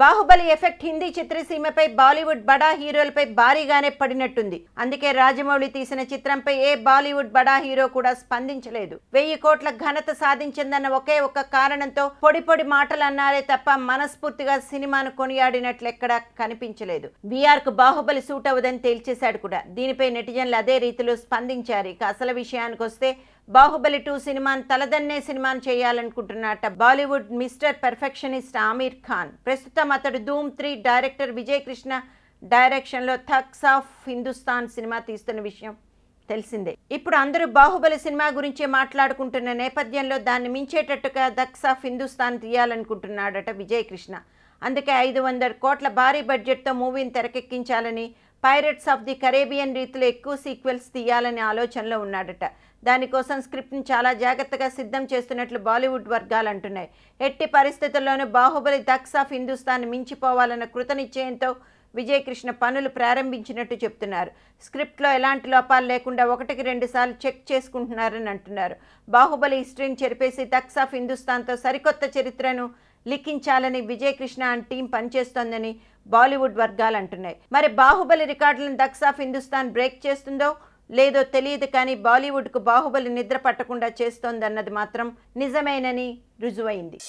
Baahubali effect Hindi చిత్రసీమపై బాలీవుడ్ బడా హీరోలపై భారీగానే పడినట్టుంది అందుకే రాజమౌళి తీసిన చిత్రంపై ఏ బాలీవుడ్ బడా హీరో కూడా స్పందించలేదు వెయ్యి కోట్ల ఘనత సాధించిందన్న ఒకే ఒక్క కారణంతో పొడి పొడి మాటలు అన్నారే తప్ప మనస్ఫూర్తిగా సినిమాను కొనియాడినట్లు ఎక్కడా కనిపించలేదు బీఆర్ కు బాహుబలి సూట్ అవ్వదని తేల్చేశాడు కూడా దీనిపై నెటిజన్లు అదే రీతిలో స్పందించారు ఇక అసలు విషయానికొస్తే బాహుబలి టూ సినిమాను తలదన్నే సినిమాను చేయాలనుకుంటున్నట్ట బాలీవుడ్ మిస్టర్ పెర్ఫెక్షనిస్ట్ ఆమీర్ ఖాన్ ప్రస్తుతం అతడు ధూమ్ త్రీ డైరెక్టర్ విజయ్ కృష్ణ డైరెక్షన్లో థక్స్ ఆఫ్ హిందుస్థాన్ సినిమా తీస్తున్న విషయం తెలిసిందే ఇప్పుడు అందరూ బాహుబలి సినిమా గురించి మాట్లాడుకుంటున్న నేపథ్యంలో దాన్ని మించేటట్టుగా దక్స్ ఆఫ్ హిందుస్థాన్ తీయాలనుకుంటున్నాడట విజయ్ కృష్ణ అందుకే ఐదు వందల కోట్ల భారీ బడ్జెట్తో మూవీని తెరకెక్కించాలని పైరట్స్ ఆఫ్ ది కరేబియన్ రీతిలో ఎక్కువ సీక్వెల్స్ తీయాలనే ఆలోచనలో ఉన్నాడట దానికోసం స్క్రిప్ట్ని చాలా జాగ్రత్తగా సిద్ధం చేస్తున్నట్లు బాలీవుడ్ వర్గాలు అంటున్నాయి ఎట్టి పరిస్థితుల్లోనూ బాహుబలి దక్స్ ఆఫ్ హిందుస్థాన్ మించిపోవాలన్న కృతనిశ్చయంతో విజయకృష్ణ పనులు ప్రారంభించినట్టు చెప్తున్నారు స్క్రిప్ట్లో ఎలాంటి లోపాలు లేకుండా ఒకటికి రెండు సార్లు చెక్ చేసుకుంటున్నారని అంటున్నారు బాహుబలి హిస్టరీని చెరిపేసి దక్స్ ఆఫ్ హిందుస్థాన్తో సరికొత్త చరిత్రను లిఖించాలని విజయకృష్ణ అండ్ టీం పనిచేస్తోందని బాలీవుడ్ వర్గాలు అంటున్నాయి మరి బాహుబలి రికార్డులను దక్స్ ఆఫ్ హిందుస్థాన్ బ్రేక్ చేస్తుందో లేదో తెలియదు కానీ బాలీవుడ్కు బాహుబలి నిద్ర పట్టకుండా చేస్తోందన్నది మాత్రం నిజమేనని రుజువైంది